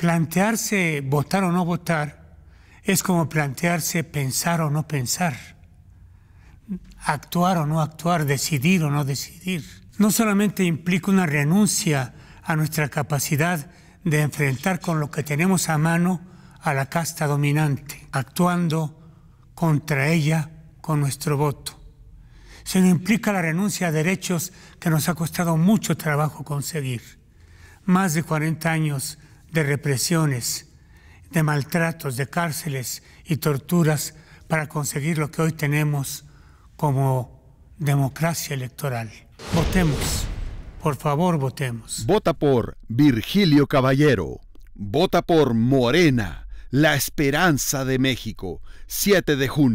plantearse votar o no votar es como plantearse pensar o no pensar, actuar o no actuar, decidir o no decidir. No solamente implica una renuncia a nuestra capacidad de enfrentar con lo que tenemos a mano a la casta dominante, actuando contra ella con nuestro voto, sino implica la renuncia a derechos que nos ha costado mucho trabajo conseguir. Más de 40 años de represiones, de maltratos, de cárceles y torturas para conseguir lo que hoy tenemos como democracia electoral. Votemos, por favor, votemos. Vota por Virgilio Caballero. Vota por Morena, la esperanza de México, 7 de junio.